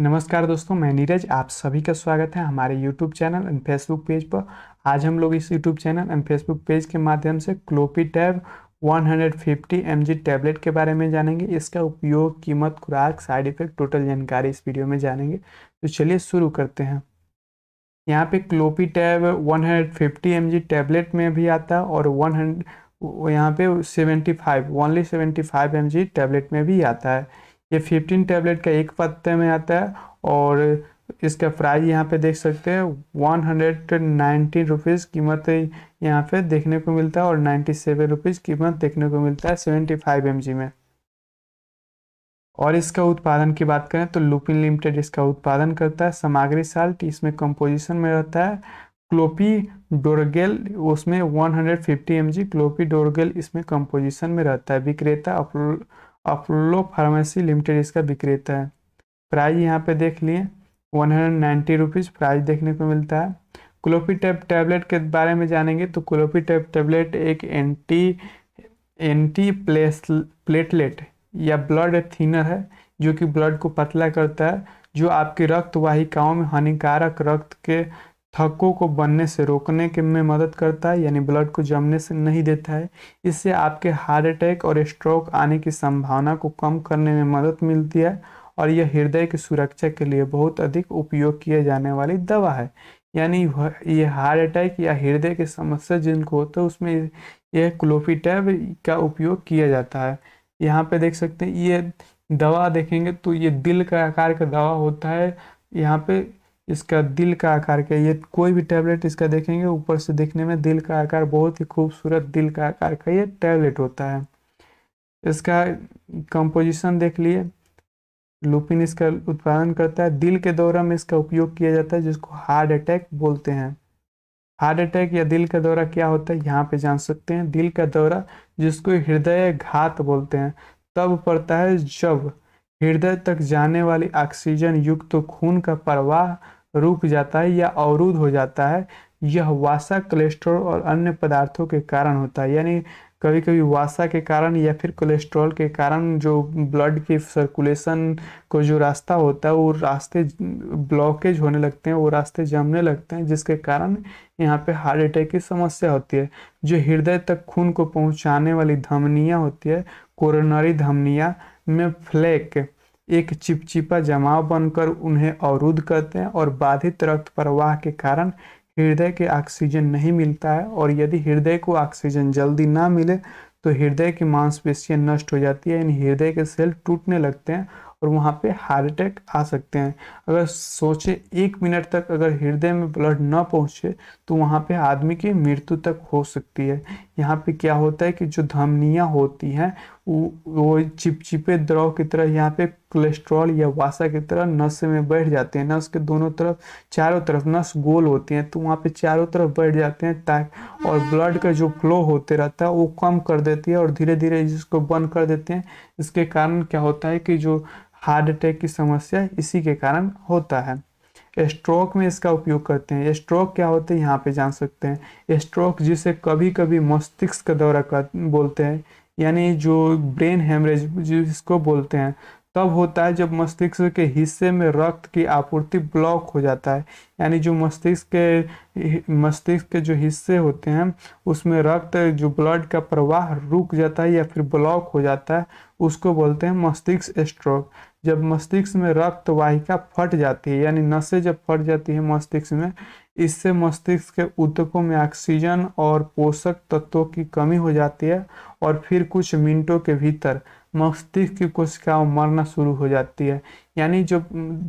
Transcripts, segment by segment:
नमस्कार दोस्तों मैं नीरज आप सभी का स्वागत है हमारे YouTube channel and Facebook page पर आज हम लोग इस YouTube channel and Facebook page के माध्यम से क्लोपी टैब 150 mg टैबलेट के बारे में जानेंगे इसका उपयोग कीमत खुराक साइड इफेक्ट टोटल जानकारी इस वीडियो में जानेंगे तो चलिए शुरू करते हैं यहाँ पे क्लोपी टैब 150 हंड्रेड टैबलेट में भी आता और 100 यहाँ पे 75 ओनली 75 mg टैबलेट में भी आता है ये 15 टैबलेट का एक पत्ते में आता है और इसका प्राइस यहाँ पे देख सकते हैं वन हंड्रेड नाइन्टीन रुपीज़ कीमत यहाँ पे देखने को मिलता है और नाइन्टी सेवन रुपीज़ कीमत देखने को मिलता है सेवेंटी फाइव एम जी में और इसका उत्पादन की बात करें तो लुपिन लिमिटेड इसका उत्पादन करता है सामग्री साल्ट इसमें कंपोजिशन में रहता है क्लोपी डोरगेल उसमें 150 हंड्रेड फिफ्टी एम जी क्लोपी डोरगेल इसमें कंपोजिशन में रहता है विक्रेता अपोलो फार्मेसी लिमिटेड इसका विक्रेता है प्राइस यहाँ पे देख लिए one hundred ninety rupees price देखने को मिलता है क्लोपी टैब टैबलेट के बारे में जानेंगे तो क्लोपी टैब टैबलेट एक एंटी एंटी प्लेस प्लेटलेट या ब्लड थिनर है जो कि ब्लड को पतला करता है जो आपके रक्त वाहिकाओं में हानिकारक रक्त के थक्कों को बनने से रोकने के में मदद करता है यानी ब्लड को जमने से नहीं देता है इससे आपके हार्ट अटैक और स्ट्रोक आने की संभावना को कम करने में मदद मिलती है और यह हृदय की सुरक्षा के लिए बहुत अधिक उपयोग किए जाने वाली दवा है यानी ये हार्ट अटैक या हृदय की समस्या जिनको होता है उसमें यह क्लोफिटैब का उपयोग किया जाता है यहाँ पे देख सकते हैं ये दवा देखेंगे तो ये दिल का आकार का दवा होता है यहाँ पे इसका दिल का आकार का ये कोई भी टैबलेट इसका देखेंगे ऊपर से देखने में दिल का आकार बहुत ही खूबसूरत दिल का आकार का ये टैबलेट होता है इसका कंपोजिशन देख लिए लुपिन इसका उत्पादन करता है दिल के दौरा में इसका उपयोग किया जाता है जिसको हार्ट अटैक बोलते हैं हार्ट अटैक या दिल का दौरा क्या होता है यहाँ पे जान सकते हैं दिल का दौरा जिसको हृदय घात बोलते हैं तब पड़ता है जब हृदय तक जाने वाली ऑक्सीजन युक्त तो खून का प्रवाह रुक जाता है या अवरुद्ध हो जाता है यह वासा कोलेस्ट्रॉल और अन्य पदार्थों के कारण होता है यानी कभी कभी वासा के कारण या फिर कोलेस्ट्रॉल के कारण जो ब्लड की सर्कुलेशन को जो रास्ता होता है वो रास्ते ब्लॉकेज होने लगते हैं वो रास्ते जमने लगते हैं जिसके कारण यहाँ पे हार्ट अटैक की समस्या होती है जो हृदय तक खून को पहुँचाने वाली धमनियाँ होती है कोरोनरी धमनिया में फ्लैक एक चिपचिपा जमाव बनकर उन्हें अवरुद्ध करते हैं और बाधित रक्त प्रवाह के कारण हृदय के ऑक्सीजन नहीं मिलता है और यदि हृदय को ऑक्सीजन जल्दी ना मिले तो हृदय की मांसपेशियाँ नष्ट हो जाती है यानी हृदय के सेल टूटने लगते हैं और वहाँ पे हार्ट अटैक आ सकते हैं अगर सोचे एक मिनट तक अगर हृदय में ब्लड न पहुँचे तो वहाँ पे आदमी की मृत्यु तक हो सकती है यहाँ पे क्या होता है कि जो धमनियाँ होती हैं वो चिपचिपे द्रव की तरह यहाँ पे कोलेस्ट्रॉल या वासा की तरह नस में बैठ जाते हैं नस के दोनों तरफ चारों तरफ नस गोल होती हैं तो वहाँ पे चारों तरफ बैठ जाते हैं ताकि और ब्लड का जो फ्लो होते रहता है वो कम कर देती है और धीरे धीरे जिसको बंद कर देते हैं इसके कारण क्या होता है कि जो हार्ट अटैक की समस्या इसी के कारण होता है स्ट्रोक में इसका उपयोग करते हैं स्ट्रोक क्या होते हैं यहाँ पे जान सकते हैं स्ट्रोक जिसे कभी कभी मस्तिष्क का दौरा कर बोलते हैं यानी जो ब्रेन हेमरेज जिसको बोलते हैं तब होता है जब मस्तिष्क के हिस्से में रक्त की आपूर्ति ब्लॉक हो जाता है यानी जो मस्तिष्क के मस्तिष्क के जो हिस्से होते हैं उसमें रक्त जो ब्लड का प्रवाह रुक जाता है या फिर ब्लॉक हो जाता है उसको बोलते हैं मस्तिष्क स्ट्रोक जब मस्तिष्क में रक्त वाहिका फट जाती है यानी नसें जब फट जाती है मस्तिष्क में इससे मस्तिष्क के ऊतकों में ऑक्सीजन और पोषक तत्वों की कमी हो जाती है और फिर कुछ मिनटों के भीतर मस्तिष्क की कोशिकाओं मरना शुरू हो जाती है यानी जो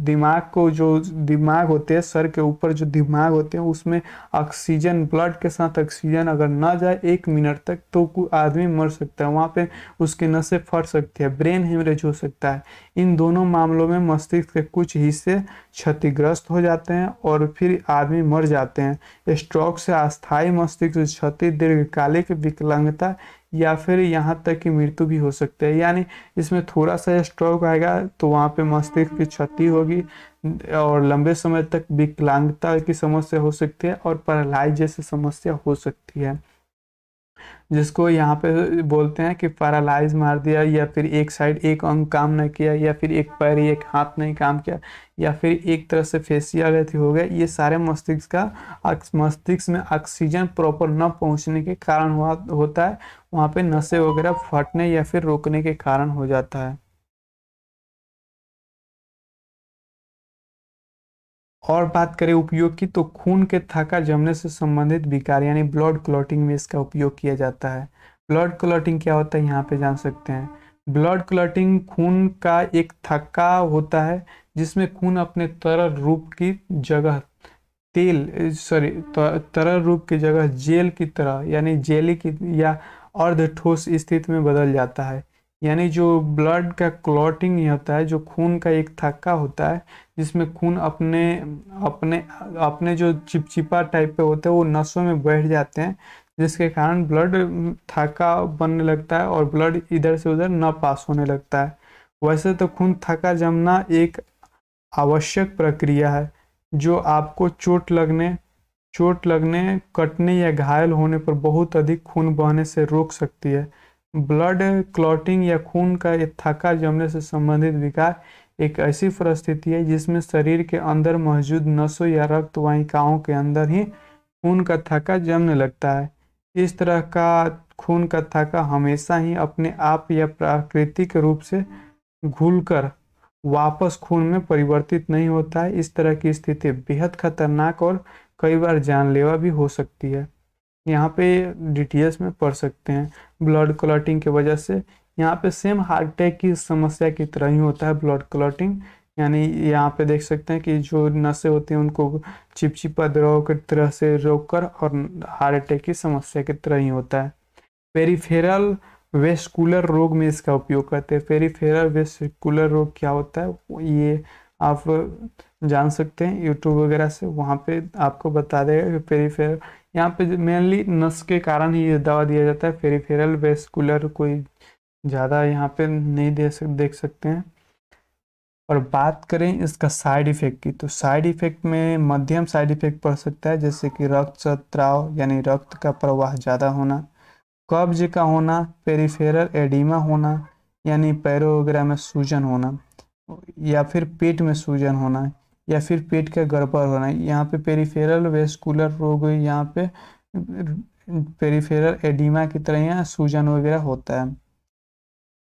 दिमाग को जो दिमाग होते हैं सर के ऊपर जो दिमाग होते हैं उसमें ऑक्सीजन ब्लड के साथ ऑक्सीजन अगर ना जाए एक मिनट तक तो आदमी मर सकता है वहाँ पे उसके नसें फट सकती है ब्रेन हेमरेज हो सकता है इन दोनों मामलों में मस्तिष्क के कुछ हिस्से क्षतिग्रस्त हो जाते हैं और फिर आदमी मर जाते हैं स्ट्रोक से अस्थायी मस्तिष्क क्षति दीर्घकालिक विकलांगता या फिर यहाँ तक की मृत्यु भी हो सकती है यानी इसमें थोड़ा सा स्ट्रोक आएगा तो वहाँ पे मस्तिष्क की क्षति होगी और लंबे समय तक विकलांगता की समस्या हो सकती है और पैरालाइज जैसी समस्या हो सकती है जिसको यहाँ पे बोलते हैं कि पैरालाइज मार दिया या फिर एक साइड एक अंग काम नहीं किया या फिर एक पैर एक हाथ नहीं काम किया या फिर एक तरह से फेसियल हो गया ये सारे मस्तिष्क का मस्तिष्क में ऑक्सीजन प्रॉपर न पहुँचने के कारण हुआ होता है वहाँ पे नशे वगैरह फटने या फिर रोकने के कारण हो जाता है और बात करें उपयोग की तो खून के थका जमने से संबंधित विकार यानी ब्लड क्लॉटिंग में इसका उपयोग किया जाता है ब्लड क्लॉटिंग क्या होता है यहाँ पे जान सकते हैं ब्लड क्लॉटिंग खून का एक थक्का होता है जिसमें खून अपने तरल रूप की जगह तेल सॉरी तरल रूप की जगह जेल की तरह यानी जेली की या अर्ध ठोस स्थिति में बदल जाता है यानी जो ब्लड का क्लॉटिंग होता है जो खून का एक थक्का होता है जिसमें खून अपने अपने अपने जो चिपचिपा टाइप पे होते हैं वो नसों में बैठ जाते हैं जिसके कारण ब्लड थका बनने लगता है और ब्लड इधर से उधर न पास होने लगता है वैसे तो खून थका जमना एक आवश्यक प्रक्रिया है जो आपको चोट लगने चोट लगने कटने या घायल होने पर बहुत अधिक खून बहने से रोक सकती है ब्लड क्लॉटिंग या खून का थका जमने से संबंधित विकार एक ऐसी परिस्थिति है जिसमें शरीर के अंदर मौजूद नसों या रक्त वाहिकाओं के अंदर ही खून का थका जमने लगता है इस तरह का खून का थका हमेशा ही अपने आप या प्राकृतिक रूप से घुलकर वापस खून में परिवर्तित नहीं होता है इस तरह की स्थिति बेहद खतरनाक और कई बार जानलेवा भी हो सकती है यहाँ पे डीटीएस में पढ़ सकते हैं ब्लड क्लॉटिंग की वजह से यहाँ पे सेम हार्ट अटैक की समस्या की तरह ही होता है ब्लड क्लॉटिंग यानी यहाँ पे देख सकते हैं कि जो नशे होते हैं उनको चिपचिपा द्रव की तरह से रोककर और हार्ट अटैक की समस्या की तरह ही होता है पेरीफेरल वेस्कुलर रोग में इसका उपयोग करते हैं पेरीफेरल वेस्कुलर रोग क्या होता है ये आप जान सकते हैं यूट्यूब वगैरह से वहाँ पे आपको बता देगा कि पेरीफेरल यहाँ पे मेनली नस के कारण ही ये दवा दिया जाता है फेरीफेरल वेस्कुलर कोई ज़्यादा यहाँ पे नहीं दे सक देख सकते हैं और बात करें इसका साइड इफ़ेक्ट की तो साइड इफ़ेक्ट में मध्यम साइड इफ़ेक्ट पड़ सकता है जैसे कि रक्त स्त्राव यानी रक्त का प्रवाह ज़्यादा होना कब्ज का होना पेरीफेरल एडिमा होना यानी पैरों वगैरह में सूजन होना या फिर पेट में सूजन होना या फिर पेट का गड़बड़ होना यहाँ पे पेरीफेरल वेस्कुलर रोग यहाँ पे पेरीफेरल एडिमा की तरह यहाँ सूजन वगैरह होता है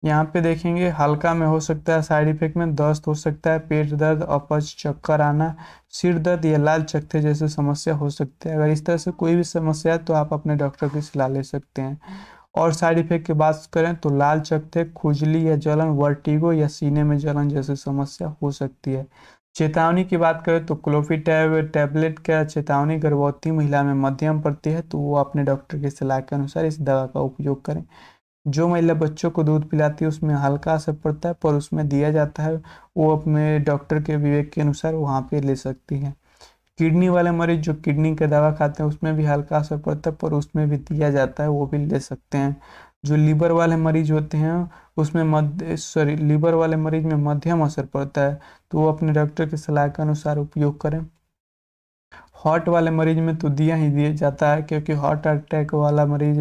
यहाँ पे देखेंगे हल्का में हो सकता है साइड इफेक्ट में दस्त हो सकता है पेट दर्द अपच चक्कर आना सिर दर्द या लाल चकते जैसे समस्या हो सकती है अगर इस तरह से कोई भी समस्या है तो आप अपने डॉक्टर की सलाह ले सकते हैं और साइड इफेक्ट की बात करें तो लाल चकते खुजली या जलन वर्टिगो या सीने में जलन जैसी समस्या हो सकती है चेतावनी की बात करें तो क्लोफिटैब टैबलेट का चेतावनी गर्भवती महिला में मध्यम पड़ती है तो वो अपने डॉक्टर की सलाह के अनुसार इस दवा का उपयोग करें जो महिला बच्चों को दूध पिलाती है उसमें हल्का असर पड़ता है पर उसमें दिया जाता है वो अपने डॉक्टर के विवेक के अनुसार वहाँ पे ले सकती है किडनी वाले मरीज जो किडनी का दवा खाते हैं उसमें भी हल्का असर पड़ता है पर उसमें भी दिया जाता है वो भी ले सकते हैं जो लीवर वाले मरीज होते हैं उसमें मध्य सॉरी लीवर वाले मरीज में मध्यम असर पड़ता है तो वो अपने डॉक्टर की सलाह के अनुसार उपयोग करें हॉट वाले मरीज में तो दिया ही दिया जाता है क्योंकि हार्ट अटैक वाला मरीज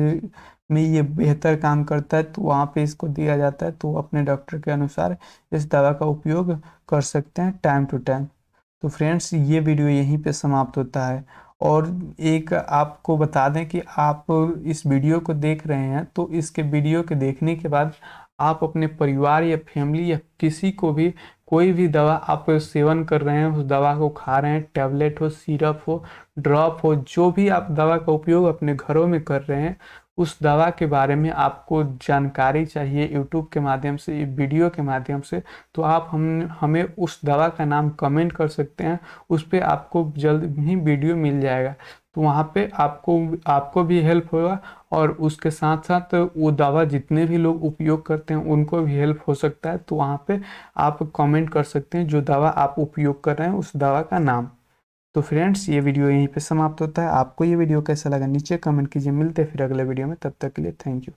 में ये बेहतर काम करता है तो वहाँ पे इसको दिया जाता है तो अपने डॉक्टर के अनुसार इस दवा का उपयोग कर सकते हैं टाइम टू टाइम तो फ्रेंड्स ये वीडियो यहीं पे समाप्त होता है और एक आपको बता दें कि आप इस वीडियो को देख रहे हैं तो इसके वीडियो के देखने के बाद आप अपने परिवार या फैमिली या किसी को भी कोई भी दवा आप सेवन कर रहे हैं उस दवा को खा रहे हैं टैबलेट हो सिरप हो ड्रॉप हो जो भी आप दवा का उपयोग अपने घरों में कर रहे हैं उस दवा के बारे में आपको जानकारी चाहिए यूट्यूब के माध्यम से वीडियो के माध्यम से तो आप हम हमें उस दवा का नाम कमेंट कर सकते हैं उस पर आपको जल्द ही वीडियो मिल जाएगा तो वहाँ पे आपको आपको भी हेल्प होगा और उसके साथ साथ वो दवा जितने भी लोग उपयोग करते हैं उनको भी हेल्प हो सकता है तो वहाँ पे आप कमेंट कर सकते हैं जो दवा आप उपयोग कर रहे हैं उस दवा का नाम तो फ्रेंड्स ये वीडियो यहीं पे समाप्त होता है आपको ये वीडियो कैसा लगा नीचे कमेंट कीजिए मिलते हैं फिर अगले वीडियो में तब तक के लिए थैंक यू